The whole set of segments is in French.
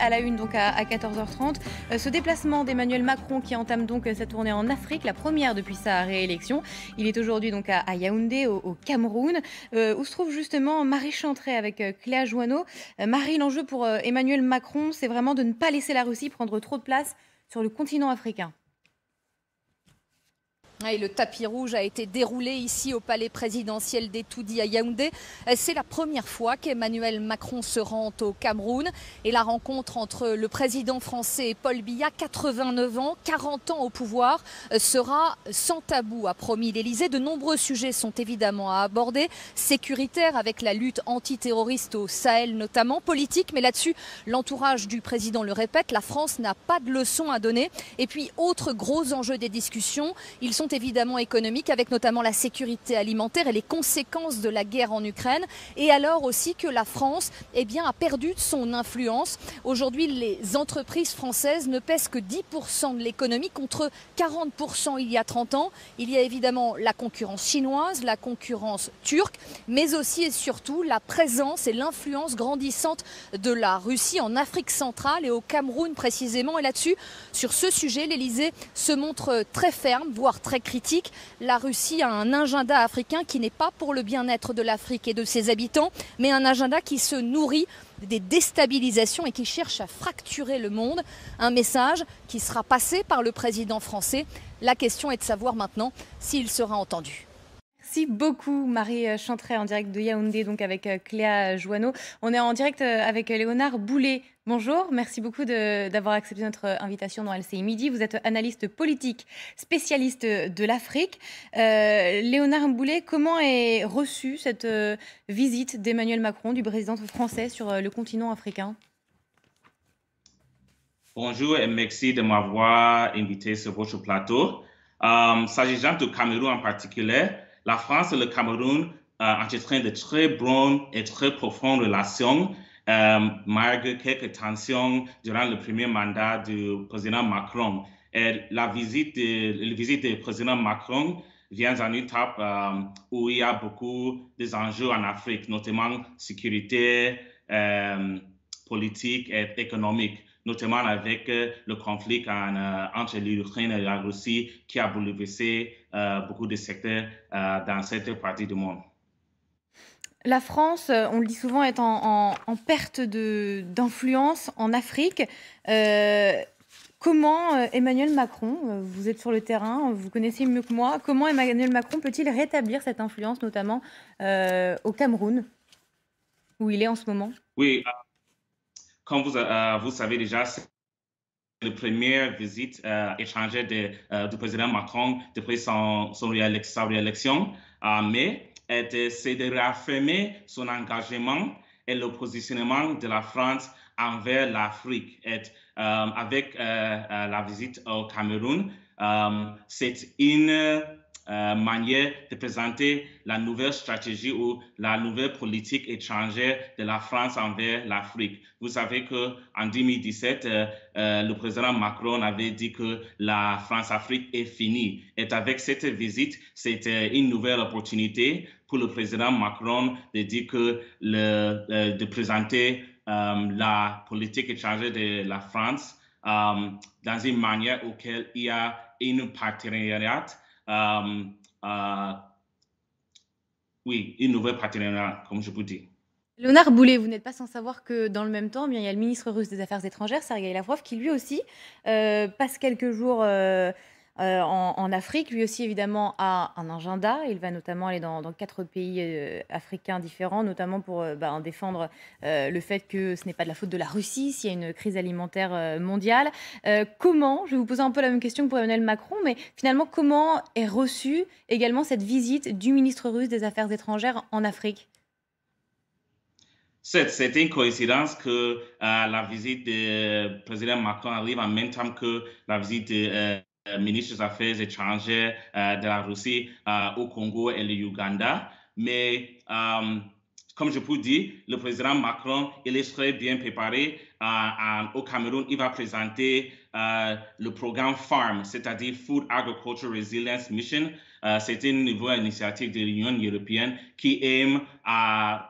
À la une, donc à 14h30, euh, ce déplacement d'Emmanuel Macron qui entame donc euh, sa tournée en Afrique, la première depuis sa réélection. Il est aujourd'hui donc à Yaoundé, au Cameroun, euh, où se trouve justement Marie chantré avec Cléa Joanneau. Marie, l'enjeu pour Emmanuel Macron, c'est vraiment de ne pas laisser la Russie prendre trop de place sur le continent africain. Hein, le tapis rouge a été déroulé ici au palais présidentiel d'Etoudi à Yaoundé. C'est la première fois qu'Emmanuel Macron se rend au Cameroun. Et la rencontre entre le président français et Paul Biya, 89 ans, 40 ans au pouvoir, euh, sera sans tabou, a promis l'Elysée. De nombreux sujets sont évidemment à aborder. Sécuritaire avec la lutte antiterroriste au Sahel notamment, politique, mais là-dessus, l'entourage du président le répète, la France n'a pas de leçon à donner. Et puis, autre gros enjeu des discussions, ils sont évidemment économiques, avec notamment la sécurité alimentaire et les conséquences de la guerre en Ukraine. Et alors aussi que la France eh bien, a perdu son influence. Aujourd'hui, les entreprises françaises ne pèsent que 10% de l'économie contre 40% il y a 30 ans. Il y a évidemment la concurrence chinoise, la concurrence turque, mais aussi et surtout la présence et l'influence grandissante de la Russie en Afrique centrale et au Cameroun précisément. Et là-dessus, sur ce sujet, l'Elysée se montre très ferme, voire très critique. La Russie a un agenda africain qui n'est pas pour le bien-être de l'Afrique et de ses habitants, mais un agenda qui se nourrit des déstabilisations et qui cherche à fracturer le monde. Un message qui sera passé par le président français. La question est de savoir maintenant s'il sera entendu. Merci beaucoup Marie Chantray en direct de Yaoundé, donc avec euh, Cléa Joanneau. On est en direct euh, avec euh, Léonard Boulet, Bonjour, merci beaucoup d'avoir accepté notre invitation dans LCI Midi. Vous êtes analyste politique, spécialiste de l'Afrique. Euh, Léonard Mboulet, comment est reçue cette euh, visite d'Emmanuel Macron, du président français, sur euh, le continent africain Bonjour et merci de m'avoir invité sur votre plateau. S'agissant du Cameroun en particulier, la France et le Cameroun entretiennent de très bonnes et très profondes relations euh, malgré quelques tensions durant le premier mandat du président Macron. la visite, visite du président Macron vient en étape euh, où il y a beaucoup des enjeux en Afrique, notamment sécurité, euh, politique et économique, notamment avec le conflit entre l'Ukraine et la Russie qui a bouleversé beaucoup de secteurs dans cette partie du monde. La France, euh, on le dit souvent, est en, perte d'influence en Afrique. Euh, comment euh, Emmanuel Macron, vous êtes sur le terrain, vous connaissez mieux que moi, comment Emmanuel Macron peut-il rétablir cette influence, notamment au Cameroun, où il est en ce moment Oui, comme vous, vous savez déjà, c'est la première visite étrangère du président Macron depuis sa réélection en mai c'est de réaffirmer son engagement et le positionnement de la France envers l'Afrique. Euh, avec euh, euh, la visite au Cameroun, c'est une euh, manière de présenter la nouvelle stratégie ou la nouvelle politique étrangère de la France envers l'Afrique. Vous savez que en 2017, euh, euh, le président Macron avait dit que la France-Afrique est finie. Et avec cette visite, c'était une nouvelle opportunité pour le président Macron de dire que le, de présenter la politique étrangère de la France dans une manière auquel il y a une partenariat euh, euh, oui, une nouvelle partenariat, comme je vous dis. Léonard Boulet, vous n'êtes pas sans savoir que dans le même temps, bien, il y a le ministre russe des Affaires étrangères, Sergei Lavrov, qui lui aussi euh, passe quelques jours euh, en, Afrique, lui aussi évidemment a un agenda. Il va notamment aller dans, quatre pays euh, africains différents, notamment pour euh, en défendre le fait que ce n'est pas de la faute de la Russie s'il y a une crise alimentaire mondiale. comment, je vais vous poser un peu la même question que pour Emmanuel Macron, mais finalement comment est reçue également cette visite du ministre russe des Affaires étrangères en Afrique c'est une coïncidence que la visite du président Macron arrive en même temps que la visite de euh, ministres des Affaires étrangères euh, de la Russie euh, au Congo et le Uganda. Mais comme je vous dis, le président Macron, il est très bien préparé. au Cameroun, il va présenter le programme FARM, c'est-à-dire Food Agriculture Resilience Mission. C'est une nouvelle initiative de l'Union européenne qui aime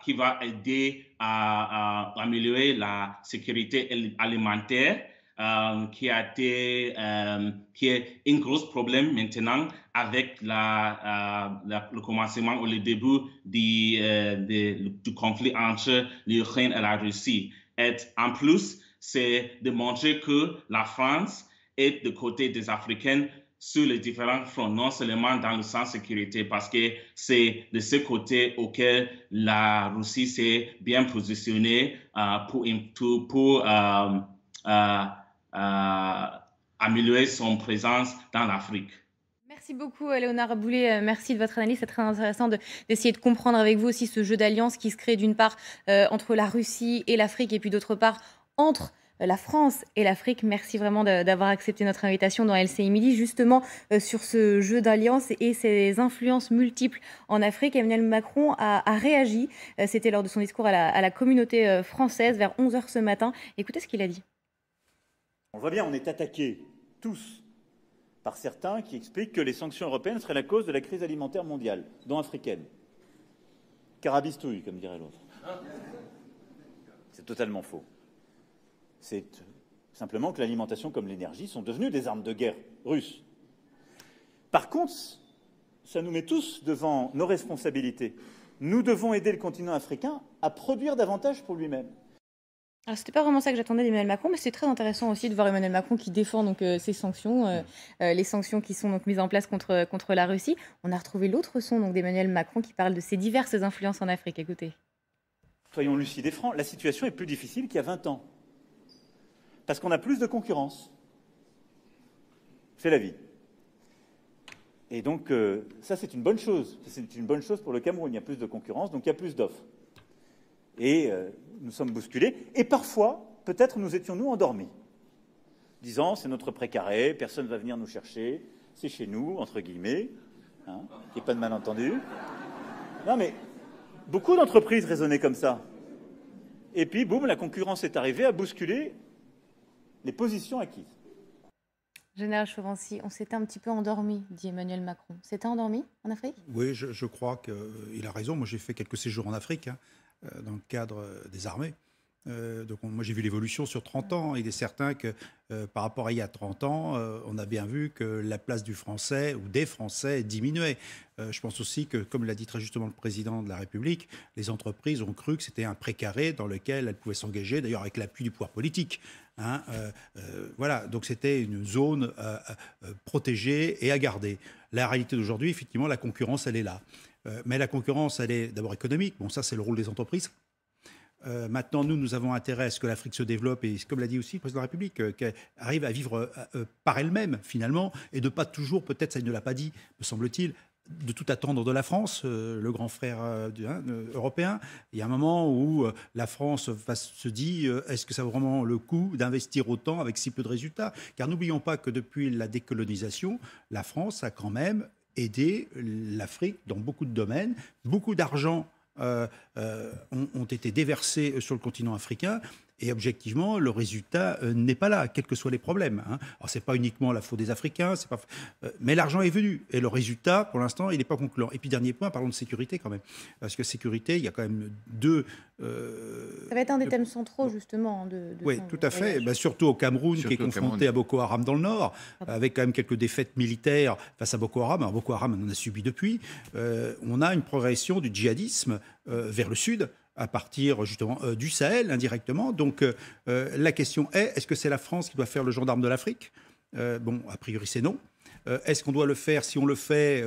qui va aider à améliorer la sécurité alimentaire euh, qui, a été, euh, qui est un gros problème maintenant avec euh, la, le commencement ou le début du, conflit entre l'Ukraine et la Russie. Et en plus, c'est de montrer que la France est de côté des Africains sur les différents fronts, non seulement dans le sens sécurité, parce que c'est de ce côté auquel la Russie s'est bien positionnée pour, pour euh, améliorer son présence dans l'Afrique. Merci beaucoup, euh, Léonard Boulet. Euh, merci de votre analyse. C'est très intéressant d'essayer de, comprendre avec vous aussi ce jeu d'alliance qui se crée d'une part entre la Russie et l'Afrique et puis d'autre part entre la France et l'Afrique. Merci vraiment d'avoir accepté notre invitation dans LCI Midi, justement sur ce jeu d'alliance et ses influences multiples en Afrique. Emmanuel Macron a, réagi. C'était lors de son discours à la, à la communauté française vers 11h ce matin. Écoutez ce qu'il a dit. On voit bien, on est attaqué tous par certains qui expliquent que les sanctions européennes seraient la cause de la crise alimentaire mondiale, dont africaine. Carabistouille, comme dirait l'autre. C'est totalement faux. C'est simplement que l'alimentation comme l'énergie sont devenues des armes de guerre russes. Par contre, ça nous met tous devant nos responsabilités. Nous devons aider le continent africain à produire davantage pour lui-même. Alors, c'était pas vraiment ça que j'attendais d'Emmanuel Macron, mais c'est très intéressant aussi de voir Emmanuel Macron qui défend donc ces euh, sanctions, euh, euh, les sanctions qui sont donc mises en place contre, contre la Russie. On a retrouvé l'autre son donc d'Emmanuel Macron qui parle de ses diverses influences en Afrique. Écoutez. Soyons lucides et francs, la situation est plus difficile qu'il y a 20 ans. Parce qu'on a plus de concurrence. C'est la vie. Et donc, ça, c'est une bonne chose. C'est une bonne chose pour le Cameroun. Il y a plus de concurrence, donc il y a plus d'offres et euh, nous sommes bousculés. Et parfois, peut-être nous étions-nous endormis, disant c'est notre précaré, personne ne va venir nous chercher, c'est chez nous, entre guillemets, hein, n'y a pas de malentendu. Non mais beaucoup d'entreprises raisonnaient comme ça. Et puis, boum, la concurrence est arrivée à bousculer les positions acquises. Général Chauvency, on s'était un petit peu endormi, dit Emmanuel Macron. C'était endormi en Afrique Oui, je, je crois qu'il a raison. Moi, j'ai fait quelques séjours en Afrique. Hein. Euh, dans le cadre euh, des armées. Euh, donc moi j'ai vu l'évolution sur 30 ans. Il est certain que par rapport à il y a 30 ans, on a bien vu que la place du français ou des français diminuait. je pense aussi que, comme l'a dit très justement le président de la République, les entreprises ont cru que c'était un précaré dans lequel elles pouvaient s'engager, d'ailleurs avec l'appui du pouvoir politique. Hein, voilà, donc c'était une zone protégée et à garder. La réalité d'aujourd'hui, effectivement, la concurrence, elle est là. Euh, mais la concurrence, elle est d'abord économique. Bon, ça, c'est le rôle des entreprises. Euh, maintenant, nous, nous avons intérêt à ce que l'Afrique se développe et, comme l'a dit aussi le président de la République, euh, qu'elle arrive à vivre par elle-même, finalement, et de pas toujours, peut-être, ça il ne l'a pas dit, me semble-t-il, de tout attendre de la France, le grand frère hein, européen. Il y a un moment où la France va, se dit est-ce que ça vaut vraiment le coup d'investir autant avec si peu de résultats Car n'oublions pas que depuis la décolonisation, la France a quand même aider l'Afrique dans beaucoup de domaines. Beaucoup d'argent euh, euh, ont, été déversés sur le continent africain. Et objectivement, le résultat euh, n'est pas là, quels que soient les problèmes. Hein. Alors, ce n'est pas uniquement la faute des Africains, pas... Euh, mais l'argent est venu. Et le résultat, pour l'instant, il n'est pas concluant. Et puis, dernier point, parlons de sécurité quand même. Parce que sécurité, il y a quand même deux. Euh, Ça va être un des thèmes centraux, justement. Hein, de, oui, tout à fait. Bah, surtout au Cameroun, qui est confronté à Boko Haram dans le Nord, ah. avec quand même quelques défaites militaires face à Boko Haram. Alors, Boko Haram, on en a subi depuis. on a une progression du djihadisme vers le Sud à partir justement euh, du Sahel indirectement. Donc euh, euh, la question est, est-ce que c'est la France qui doit faire le gendarme de l'Afrique Bon, a priori c'est non. Est-ce qu'on doit le faire si on le fait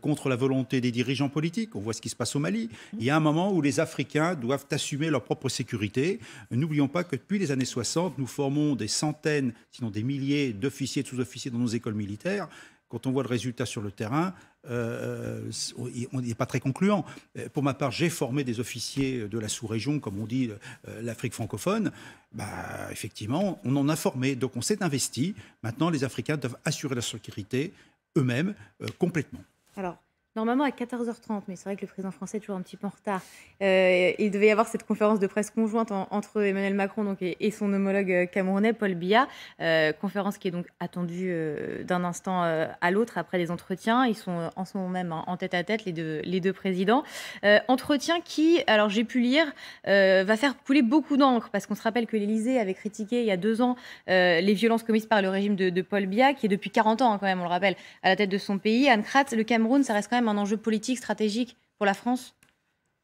contre la volonté des dirigeants politiques On voit ce qui se passe au Mali. Il y a un moment où les Africains doivent assumer leur propre sécurité. N'oublions pas que depuis les années 60, nous formons des centaines, sinon des milliers d'officiers et de sous-officiers dans nos écoles militaires. Quand on voit le résultat sur le terrain, euh, euh on n'est pas très concluant. Euh, pour ma part, j'ai formé des officiers de la sous-région, comme on dit, euh, l'Afrique francophone. Bah, effectivement, on en a formé, donc on s'est investi. Maintenant, les Africains doivent assurer la sécurité eux-mêmes complètement. Alors, Normalement à 14h30, mais c'est vrai que le président français est toujours un petit peu en retard. Euh, il devait y avoir cette conférence de presse conjointe entre Emmanuel Macron donc, et, son homologue euh, camerounais, Paul Biya. Euh, conférence qui est donc attendue d'un instant à l'autre après les entretiens. Ils sont en ce moment même hein, en tête à tête, les deux, les deux présidents. entretien qui, alors j'ai pu lire, va faire couler beaucoup d'encre parce qu'on se rappelle que l'Élysée avait critiqué il y a deux ans les violences commises par le régime de, Paul Biya, qui est depuis 40 ans hein, quand même, on le rappelle, à la tête de son pays. Anne Kratz, le Cameroun, ça reste quand même un enjeu politique, stratégique pour la France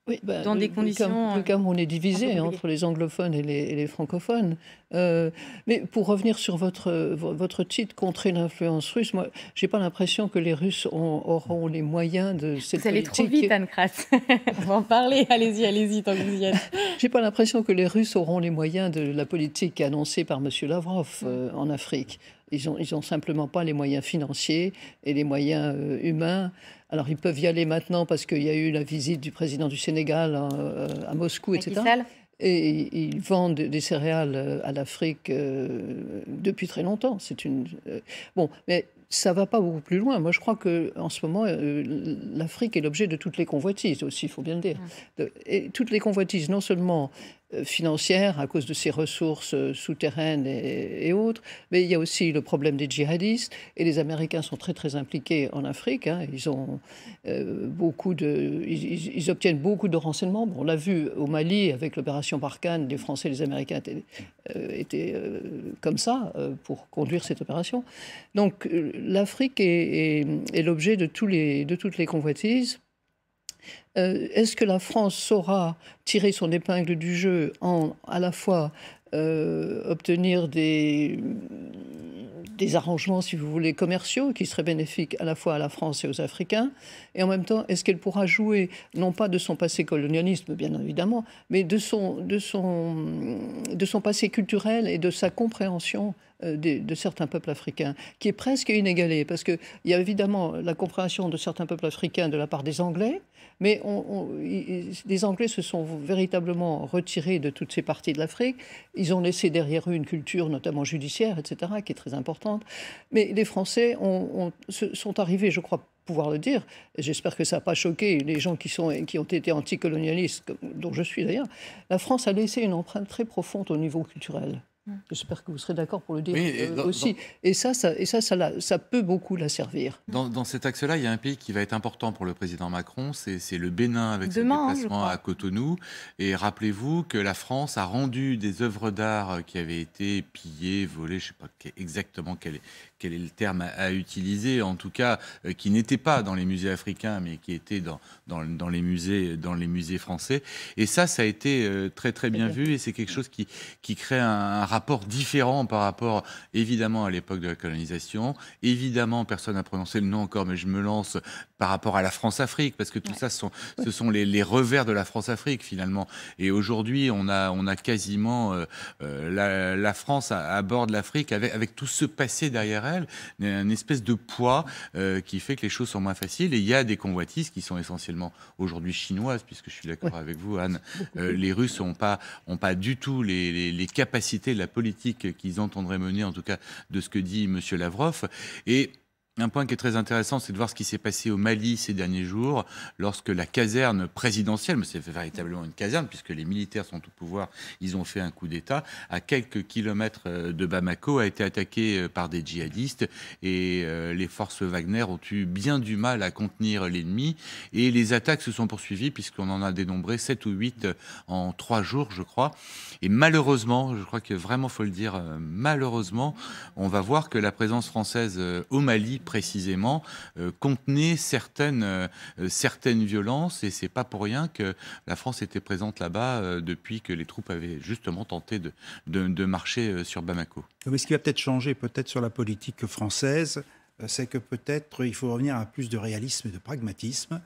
oui, bah, dans des conditions. Comme on est divisé entre les anglophones et les, francophones. Euh, mais pour revenir sur votre, votre titre, Contrer l'influence russe, moi, je n'ai pas l'impression que les Russes auront les moyens de cette Vous allez trop vite, Anne Kratz. On va en parler. Allez-y, allez-y, tant que vous y êtes. Je n'ai pas l'impression que les Russes auront les moyens de la politique annoncée par M. Lavrov mm. euh, en Afrique. Ils n'ont ont simplement pas les moyens financiers et les moyens euh, humains. Alors ils peuvent y aller maintenant parce qu'il y a eu la visite du président du Sénégal euh, euh, à, Moscou, etc. Et ils vendent des céréales à l'Afrique depuis très longtemps. C'est une bon, mais ça va pas beaucoup plus loin. Moi, je crois que en ce moment, l'Afrique est l'objet de toutes les convoitises aussi, il faut bien le dire. Hum. et toutes les convoitises, non seulement euh, financière à cause de ses ressources euh, souterraines et, autres. Mais il y a aussi le problème des djihadistes. Et les Américains sont très très impliqués en Afrique. Hein. Ils ont euh, beaucoup de, ils, obtiennent beaucoup de renseignements. on l'a vu au Mali avec l'opération Barkhane, les Français, et les Américains étaient, comme ça pour conduire cette opération. Donc l'Afrique est, est l'objet de tous les de toutes les convoitises euh, est-ce que la France saura tirer son épingle du jeu en à la fois euh, obtenir des, des arrangements, si vous voulez, commerciaux qui seraient bénéfiques à la fois à la France et aux Africains Et en même temps, est-ce qu'elle pourra jouer, non pas de son passé colonialisme, bien évidemment, mais de son, de son, de son passé culturel et de sa compréhension euh, de, certains peuples africains, qui est presque inégalée, parce qu'il y a évidemment la compréhension de certains peuples africains de la part des Anglais, mais les Anglais se sont véritablement retirés de toutes ces parties de l'Afrique. Ils ont laissé derrière eux une culture, notamment judiciaire, etc., qui est très importante. Mais les Français ont, sont arrivés, je crois, pouvoir le dire. J'espère que ça n'a pas choqué les gens qui, sont, qui ont été anticolonialistes, dont je suis d'ailleurs. La France a laissé une empreinte très profonde au niveau culturel. Mm. J'espère que vous serez d'accord pour le dire euh, aussi. Et ça, ça, et ça, ça, ça peut beaucoup la servir. Dans, cet axe-là, il y a un pays qui va être important pour le président Macron, c'est le Bénin avec Demain, déplacement à Cotonou. Et rappelez-vous que la France a rendu des œuvres d'art qui avaient été pillées, volées, je ne sais pas exactement quel est, quel est le terme à, utiliser, en tout cas euh, qui n'étaient pas dans les musées africains, mais qui étaient dans, dans, les musées, dans les musées français. Et ça, ça a été euh, très très bien, vu et c'est quelque chose qui, qui crée un, rapport rapport différent par rapport évidemment à l'époque de la colonisation. Évidemment, personne n'a prononcé le nom encore, mais je me lance par rapport à la France-Afrique, parce que tout ça, ce sont, ce sont les, revers de la France-Afrique finalement. Et aujourd'hui, on a, on a quasiment euh, euh, la, France à, bord de l'Afrique avec, avec tout ce passé derrière elle, une espèce de poids euh, qui fait que les choses sont moins faciles. Et il y a des convoitises qui sont essentiellement aujourd'hui chinoises, puisque je suis d'accord avec vous, Anne. les Russes n'ont pas, ont pas du tout les, les capacités de la politique qu'ils entendraient mener, en tout cas de ce que dit M. Lavrov. Et un point qui est très intéressant, c'est de voir ce qui s'est passé au Mali ces derniers jours, lorsque la caserne présidentielle, mais c'est véritablement une caserne, puisque les militaires sont au pouvoir, ils ont fait un coup d'État, à quelques kilomètres euh, de Bamako, a été attaquée euh, par des djihadistes, et euh, les forces Wagner ont eu bien du mal à contenir l'ennemi, et les attaques se sont poursuivies, puisqu'on en a dénombré 7 ou 8 en 3 jours, je crois. Et malheureusement, je crois que vraiment, faut le dire, malheureusement, on va voir que la présence française au Mali précisément euh, contenait certaines, euh, euh, certaines violences et ce n'est pas pour rien que la France était présente là-bas depuis que les troupes avaient justement tenté de, marcher sur Bamako. Mais ce qui va peut-être changer peut-être sur la politique française, c'est que peut-être il faut revenir à plus de réalisme et de pragmatisme.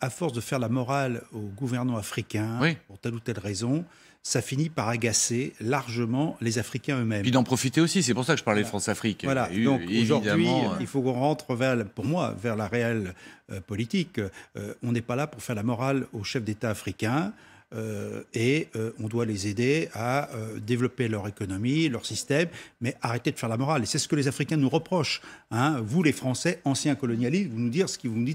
à force de faire la morale aux gouvernants africains pour telle ou telle raison, ça finit par agacer largement les Africains eux-mêmes. Puis d'en profiter aussi, c'est pour ça que je parlais de France-Afrique. Voilà, donc aujourd'hui, il euh, faut qu'on rentre, vers, pour moi, vers la réelle euh, politique. Euh, on n'est pas là pour faire la morale aux chefs d'État africains. Euh, et euh, on doit les aider à euh, développer leur économie, leur système, mais arrêter de faire la morale. Et c'est ce que les Africains nous reprochent. Hein. Vous, les Français, anciens colonialistes, vous nous dites,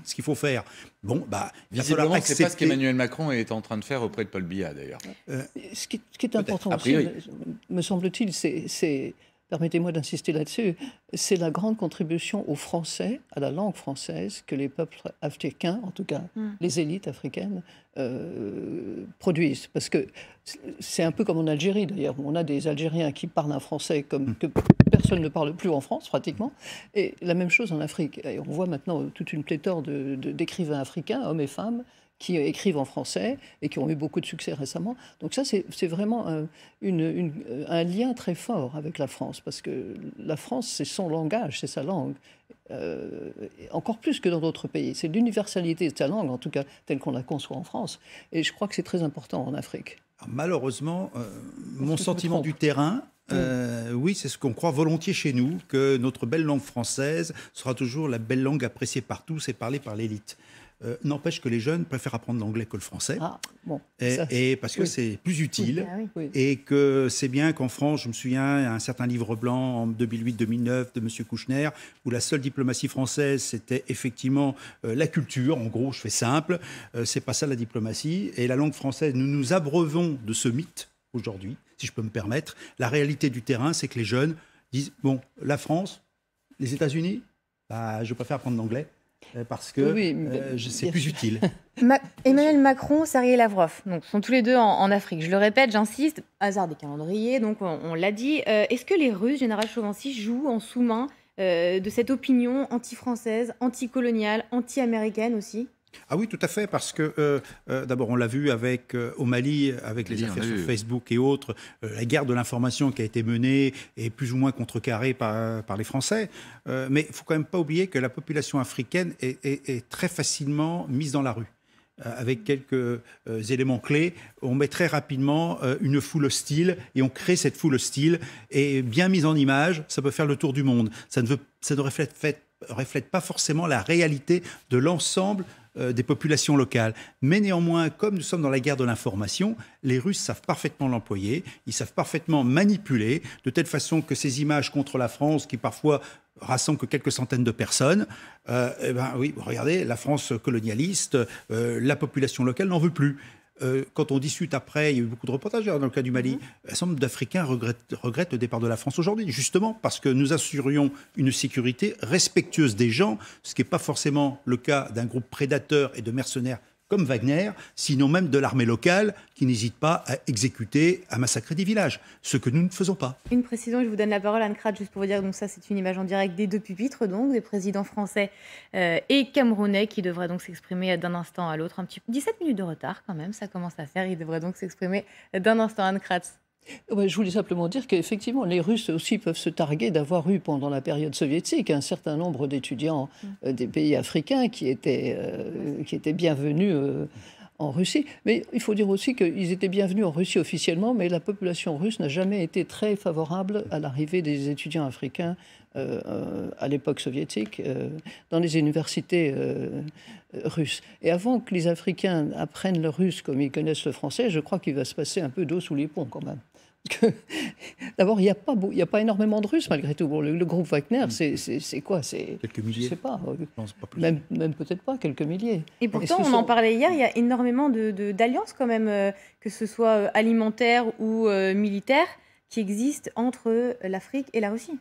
ce qu'il faut faire. Bon, bah, visiblement, c'est pas ce qu'Emmanuel Macron est en train de faire auprès de Paul Biya, d'ailleurs. Ce, qui, est important, me semble-t-il, c'est permettez-moi d'insister là-dessus, c'est la grande contribution aux français, à la langue française, que les peuples africains, en tout cas mm. les élites africaines, euh, produisent. Parce que c'est un peu comme en Algérie d'ailleurs, on a des Algériens qui parlent un français comme mm. que personne ne parle plus en France pratiquement, et la même chose en Afrique. Et on voit maintenant toute une pléthore d'écrivains africains, hommes et femmes, qui écrivent en français et qui ont eu beaucoup de succès récemment. Donc ça, c'est vraiment euh, un, lien très fort avec la France, parce que la France, c'est son langage, c'est sa langue. Euh, encore plus que dans d'autres pays. C'est l'universalité de sa langue, en tout cas telle qu'on la conçoit en France. Et je crois que c'est très important en Afrique. Ah, malheureusement, euh, mon sentiment du terrain, mm. oui, c'est ce qu'on croit volontiers chez nous, que notre belle langue française sera toujours la belle langue appréciée par tous et parlée par l'élite. Euh, n'empêche que les jeunes préfèrent apprendre l'anglais que le français. Ah, bon, et, parce que c'est plus utile. Ah et que c'est bien qu'en France, je me souviens, un certain livre blanc en 2008-2009 de M. Kouchner, où la seule diplomatie française, c'était effectivement euh, la culture. En gros, je fais simple, euh, c'est pas ça la diplomatie. Et la langue française, nous nous abreuvons de ce mythe aujourd'hui, si je peux me permettre. La réalité du terrain, c'est que les jeunes disent, bon, la France, les États-Unis, bah, je préfère apprendre l'anglais. Euh, parce que oui, c'est euh, plus utile. Emmanuel Macron, et Lavrov, donc sont tous les deux en, Afrique. Je le répète, j'insiste, hasard des calendriers, donc on, l'a dit. Euh, est-ce que les Russes, général Chauvency, jouent en sous-main de cette opinion anti-française, anti-coloniale, anti-américaine aussi ah oui, tout à fait, parce que euh, euh, d'abord, on l'a vu avec euh, au Mali, avec les affaires sur Facebook et autres, la guerre de l'information qui a été menée est plus ou moins contrecarrée par, les Français. mais il faut quand même pas oublier que la population africaine est, très facilement mise dans la rue avec quelques éléments clés, on met très rapidement une foule hostile et on crée cette foule hostile. Et bien mise en image, ça peut faire le tour du monde. Ça ne, reflète, pas forcément la réalité de l'ensemble euh, des populations locales. Mais néanmoins, comme nous sommes dans la guerre de l'information, les Russes savent parfaitement l'employer, ils savent parfaitement manipuler, de telle façon que ces images contre la France, qui parfois rassemblent que quelques centaines de personnes. Euh, eh ben oui, regardez, la France colonialiste, euh, la population locale n'en veut plus. Euh, quand on discute après, il y a eu beaucoup de reportages dans le cas du Mali, Un mhm. certain nombre d'Africains regrettent, le départ de la France aujourd'hui, justement parce que nous assurions une sécurité respectueuse des gens, ce qui n'est pas forcément le cas d'un groupe prédateur et de mercenaires comme Wagner, sinon même de l'armée locale qui n'hésite pas à exécuter, à massacrer des villages, ce que nous ne faisons pas. Une précision, je vous donne la parole, Anne Kratz, juste pour vous dire, donc ça c'est une image en direct des deux pupitres, donc des présidents français euh, et camerounais qui devraient donc s'exprimer d'un instant à l'autre, un petit 17 minutes de retard quand même, ça commence à faire, ils devraient donc s'exprimer d'un instant, Anne Kratz. Je voulais simplement dire qu'effectivement, les Russes aussi peuvent se targuer d'avoir eu pendant la période soviétique un certain nombre d'étudiants euh, des pays africains qui étaient, euh, qui étaient bienvenus. Euh, en Russie. Mais il faut dire aussi qu'ils étaient bienvenus en Russie officiellement, mais la population russe n'a jamais été très favorable à l'arrivée des étudiants africains à l'époque soviétique dans les universités russes. Et avant que les Africains apprennent le russe comme ils connaissent le français, je crois qu'il va se passer un peu d'eau sous les ponts quand même. D'abord, il n'y a, pas, a pas énormément de Russes, malgré tout. Bon, le, groupe Wagner, mm. c'est quoi c'est Quelques milliers. Je sais pas. Euh, même, peut-être pas, quelques milliers. Et pourtant, on en parlait hier, il y a énormément d'alliances, quand même, euh, que ce soit euh, alimentaire ou militaire, qui existent entre l'Afrique et la Russie.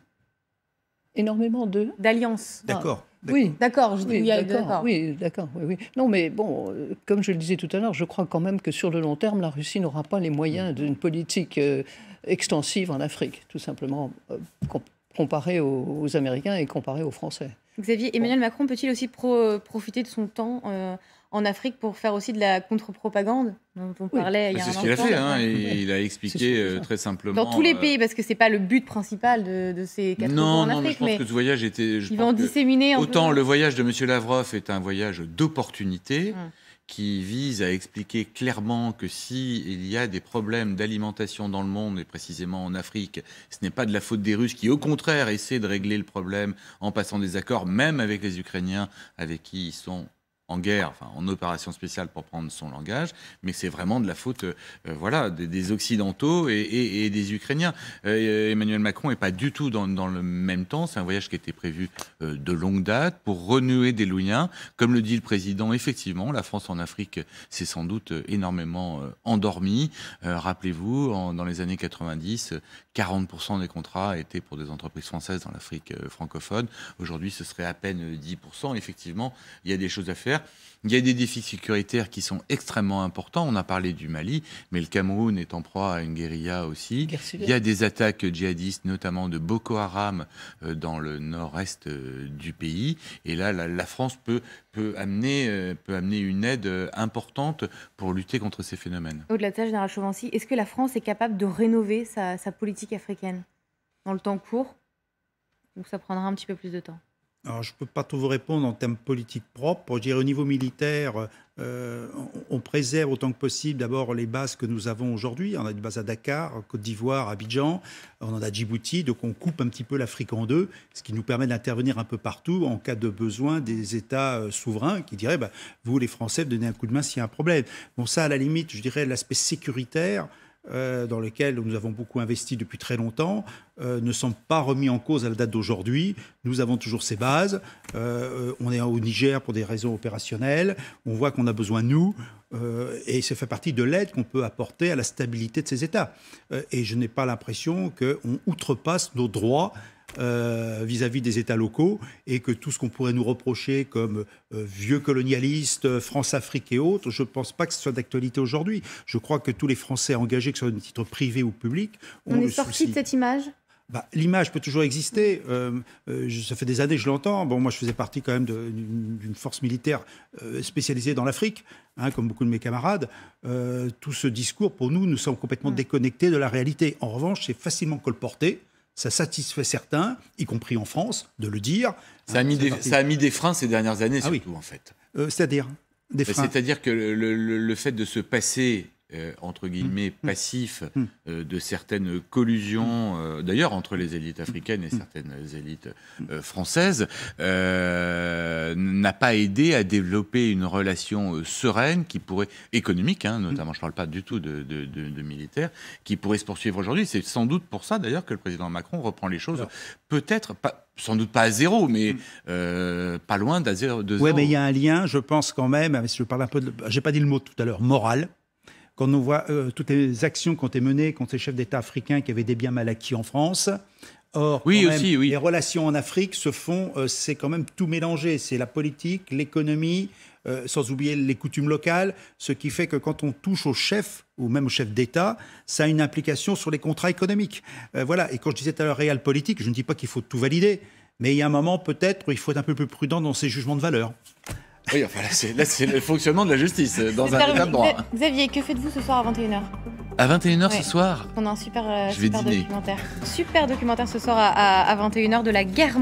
Énormément D'alliances. D'accord. Oui, d'accord, je oui, d'accord. Oui, Non, mais bon, euh, comme je le disais tout à l'heure, je crois quand même que sur le long terme, la Russie n'aura pas les moyens mm-hmm. d'une politique euh, extensive en Afrique, tout simplement, euh, comparée aux, Américains et comparée aux Français. Xavier, Emmanuel Macron peut-il aussi profiter de son temps en Afrique pour faire aussi de la contre-propagande dont on parlait il y a un C'est ce qu'il a fait, il a expliqué très simplement. Dans tous les euh, pays, parce que c'est pas le but principal de, ces quatre non, en Afrique. Non, je pense que ce voyage était. Je ils vont disséminer. Autant le voyage de M. Lavrov est un voyage d'opportunité. Hum. qui vise à expliquer clairement que si il y a des problèmes d'alimentation dans le monde et précisément en Afrique, ce n'est pas de la faute des Russes qui au contraire essaient de régler le problème en passant des accords même avec les Ukrainiens avec qui ils sont en guerre, en opération spéciale pour prendre son langage, mais c'est vraiment de la faute euh, euh, voilà, des, Occidentaux et, des Ukrainiens. Euh, Emmanuel Macron n'est pas du tout dans, le même temps. C'est un voyage qui était prévu de longue date pour renouer des liens. Comme le dit le président, effectivement, la France en Afrique s'est sans doute énormément endormie. Rappelez-vous, dans les années 90, 40% des contrats étaient pour des entreprises françaises dans l'Afrique euh, francophone. Aujourd'hui, ce serait à peine 10%. Effectivement, il y a des choses à faire. Il y a des défis sécuritaires qui sont extrêmement importants. On a parlé du Mali, mais le Cameroun est en proie à une guérilla aussi. Il y a des attaques djihadistes, notamment de Boko Haram euh, dans le nord-est euh, du pays. Et là, la, France euh, peut, amener, une aide importante pour lutter contre ces phénomènes. Au-delà de ça, Général Chauvency, est-ce que la France est capable de rénover sa, politique africaine dans le temps court Ou ça prendra un petit peu plus de temps. Alors, je ne peux pas tout vous répondre en termes politiques propres. Je dirais au niveau militaire, euh, on, préserve autant que possible d'abord les bases que nous avons aujourd'hui. On a une base à Dakar, Côte d'Ivoire, Abidjan, on en a Djibouti. Donc on coupe un petit peu l'Afrique en deux, ce qui nous permet d'intervenir un peu partout en cas de besoin des États euh, souverains qui diraient bah, Vous, les Français, donnez un coup de main s'il y a un problème. Bon, ça, à la limite, je dirais l'aspect sécuritaire. Euh, dans lequel nous avons beaucoup investi depuis très longtemps, euh, ne sont pas remis en cause à la date d'aujourd'hui. Nous avons toujours ces bases. Euh, on est au Niger pour des raisons opérationnelles. On voit qu'on a besoin de nous. et ça fait partie de l'aide qu'on peut apporter à la stabilité de ces États. et je n'ai pas l'impression qu'on outrepasse nos droits euh, vis-à-vis des États locaux et que tout ce qu'on pourrait nous reprocher comme euh, vieux colonialistes, euh, France-Afrique et autres, je ne pense pas que ce soit d'actualité aujourd'hui. Je crois que tous les Français engagés, que ce soit de titre privé ou public, ont on est sorti de cette image. Bah, l'image peut toujours exister. ça fait des années que je l'entends. Bon, moi, je faisais partie quand même d'une force militaire spécialisée dans l'Afrique, hein, comme beaucoup de mes camarades. tout ce discours, pour nous, nous sommes complètement mm. déconnectés de la réalité. En revanche, c'est facilement colporté ça satisfait certains, y compris en France, de le dire. Ça a mis, des, freins ces dernières années, ah surtout, en fait. Euh, c'est-à-dire C'est-à-dire que le, fait de se passer euh, entre hmm. guillemets, hmm. passif hmm. Euh, de certaines collusions, euh, d'ailleurs, entre les élites africaines et certaines élites françaises, n'a pas aidé à développer une relation sereine qui pourrait, économique, hein, notamment, je ne parle pas du tout de, militaires, qui pourrait se poursuivre aujourd'hui. C'est sans doute pour ça, d'ailleurs, que le président Macron reprend les choses, peut-être, sans doute pas à zéro, mais pas loin d'à zéro. Oui, mais il y a un lien, je pense quand même, ah, je parle un peu, j'ai pas dit le mot tout à l'heure, moral quand on voit euh, toutes les actions qui ont été menées contre ces chefs d'État africains qui avaient des biens mal acquis en France. Or, oui, aussi, les relations en Afrique se font, euh, c'est quand même tout mélangé. C'est la politique, l'économie, euh, sans oublier les coutumes locales, ce qui fait que quand on touche au chef ou même au chef d'État, ça a une implication sur les contrats économiques. voilà. Et quand je disais tout à l'heure réel politique, je ne dis pas qu'il faut tout valider, mais il y a un moment peut-être où il faut être un peu plus prudent dans ses jugements de valeur. Oui, enfin là, c'est, le fonctionnement de la justice euh, dans un état droit. Xavier, que faites-vous ce soir à 21h à 21h ce soir On a un super, euh, documentaire. Super documentaire ce soir à, à 21h de la guerre mondiale.